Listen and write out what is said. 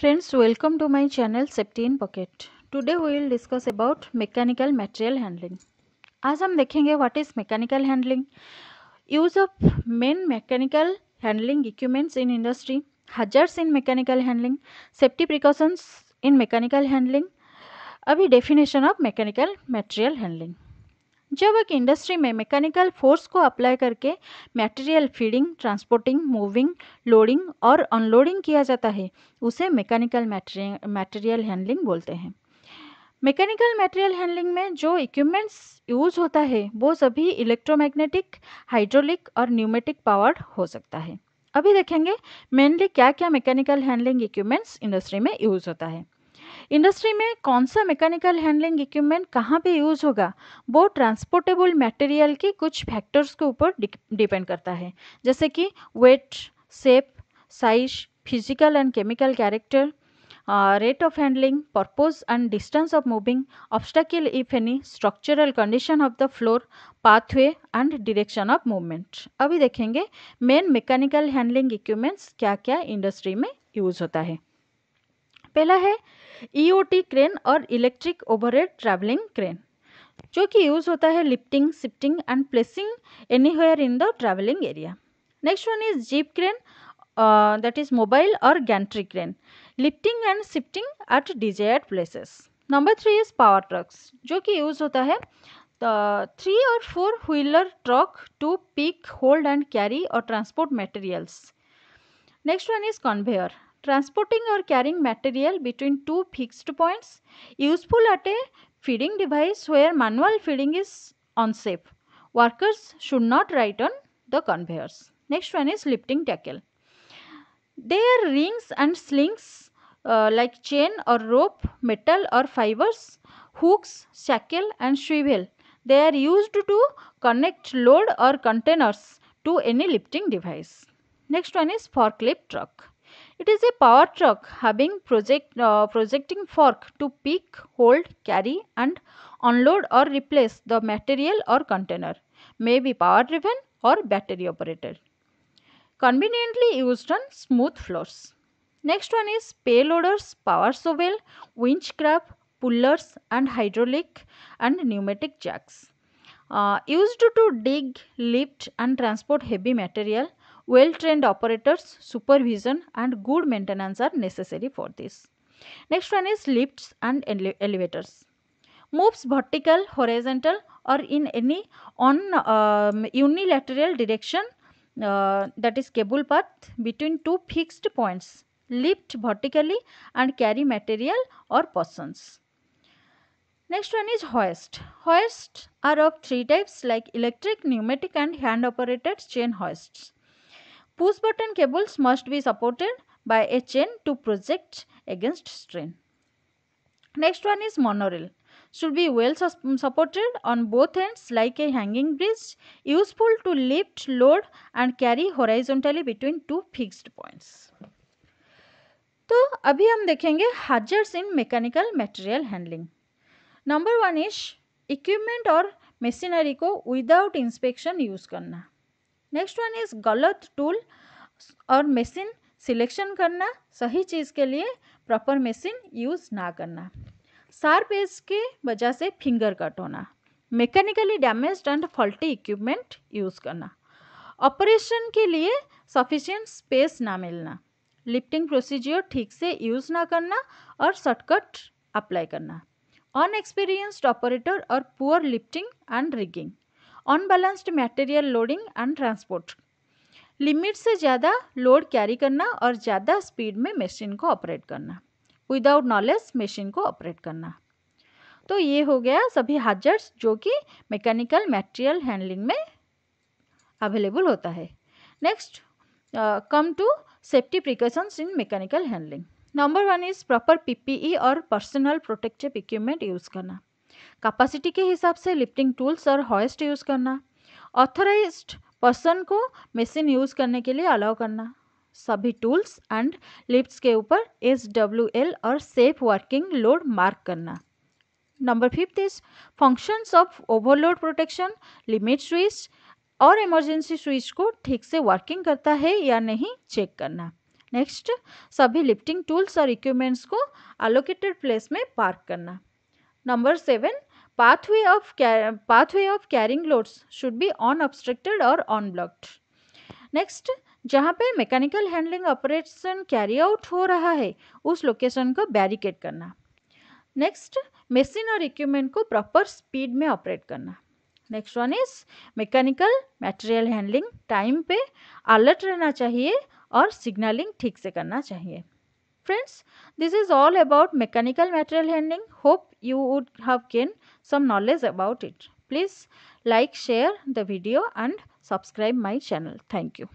Friends welcome to my channel safety in pocket today we will discuss about mechanical material handling आज हम देखेंगे what is mechanical handling use of main mechanical handling equipments in industry hazards in mechanical handling safety precautions in mechanical handling अभी definition of mechanical material handling जब एक industry में mechanical force को apply करके material feeding transporting moving loading और unloading किया जाता है उसे मैकेनिकल मटेरियल हैंडलिंग बोलते हैं मैकेनिकल मटेरियल हैंडलिंग में जो इक्विपमेंट्स यूज होता है वो सभी इलेक्ट्रोमैग्नेटिक हाइड्रोलिक और न्यूमेटिक पावर्ड हो सकता है अभी देखेंगे मेनली क्या क्या मैकेनिकल हैंडलिंग इक्विपमेंट्स इंडस्ट्री में यूज होता है इंडस्ट्री में कौन सा मैकेनिकल हैंडलिंग इक्विपमेंट कहाँ पे यूज़ होगा वो ट्रांसपोर्टेबल मटेरियल के कुछ फैक्टर्स के ऊपर डिपेंड करता है जैसे कि weight shape size physical and chemical character rate of handling purpose and distance of moving obstacle if any structural condition of the floor pathway and direction of movement अभी देखेंगे मेन मैकेनिकल हैंडलिंग इक्विपमेंट्स क्या क्या industry में use होता है पहला है EOT e crane और इलेक्ट्रिक ओवरहेड ट्रैवलिंग क्रेन जो कि यूज़ होता है lifting shifting and placing anywhere in the travelling area next one is jeep crane that is mobile और gantry crane lifting and shifting at desired places number three is power trucks जो कि use होता है three और four wheeler truck to pick hold and carry और transport materials next one is conveyor Transporting or carrying material between two fixed points useful at a feeding device where manual feeding is unsafe. Workers should not ride on the conveyors. Next one is lifting tackle. There are rings and slings uh, like chain or rope, metal or fibers, hooks, shackle and swivel. They are used to connect load or containers to any lifting device. Next one is forklift truck. It is a power truck having project uh, projecting fork to pick, hold, carry and unload or replace the material or container. May be power driven or battery operated. Conveniently used on smooth floors. Next one is payloaders, power shovel, winch crab, pullers and hydraulic and pneumatic jacks. Uh, used to dig, lift and transport heavy material well-trained operators, supervision and good maintenance are necessary for this. Next one is lifts and ele elevators. Moves vertical, horizontal or in any on um, unilateral direction uh, that is cable path between two fixed points. Lift vertically and carry material or persons. Next one is hoist. Hoists are of three types like electric, pneumatic and hand operated chain hoists. Push button cables must be supported by a chain to project against strain. Next one is monorail. Should be well supported on both ends like a hanging bridge. Useful to lift, load and carry horizontally between two fixed points. तो अभी हम देखेंगे hazards in mechanical material handling number one is equipment और machinery को without inspection use करना next one is गलत tool और machine selection करना सही चीज़ के लिए प्रॉपर मशीन यूज़ ना करना शार्प एज के वजह से फिंगर कट होना mechanically damage and faulty equipment use करना ऑपरेशन के लिए सफिशियंट स्पेस ना मिलना लिफ्टिंग प्रोसीजर ठीक से यूज़ ना करना और शॉर्टकट अप्लाई करना अनएक्सपीरियंस्ड ऑपरेटर और poor lifting and rigging unbalanced material loading and transport limit से ज़्यादा लोड कैरी करना और ज़्यादा स्पीड में मशीन को ऑपरेट करना विदाउट नॉलेज मशीन को ऑपरेट करना तो ये हो गया सभी हाजर्स जो कि मैकेनिकल मटेरियल हैंडलिंग में अवेलेबल होता है next come to safety precautions in mechanical handling number one is proper PPE और पर्सनल प्रोटेक्टिव इक्विपमेंट यूज़ करना कैपेसिटी के हिसाब से लिफ्टिंग टूल्स और हॉइस्ट यूज़ करना ऑथोराइज पर्सन को मशीन यूज़ करने के लिए अलाउ करना सभी टूल्स एंड लिफ्ट के ऊपर एस डब्ल्यू एल और सेफ वर्किंग लोड मार्क करना number fifth is functions of overload protection limit switch और इमरजेंसी स्विच को ठीक से वर्किंग करता है या नहीं चेक करना नेक्स्ट सभी लिफ्टिंग टूल्स और इक्विपमेंट्स को अलोकेटेड प्लेस में पार्क करना number seven pathway of pathway of carrying loads should be unobstructed or unblocked next जहाँ पे mechanical handling operation carry out हो रहा है उस लोकेशन को बैरिकेड करना नेक्स्ट मशीन और इक्विपमेंट को प्रॉपर स्पीड में ऑपरेट करना next one is mechanical material handling time पे अलर्ट रहना चाहिए और सिग्नलिंग ठीक से करना चाहिए Friends, this is all about mechanical material handling. Hope you would have gained some knowledge about it. Please like, share the video and subscribe my channel. Thank you.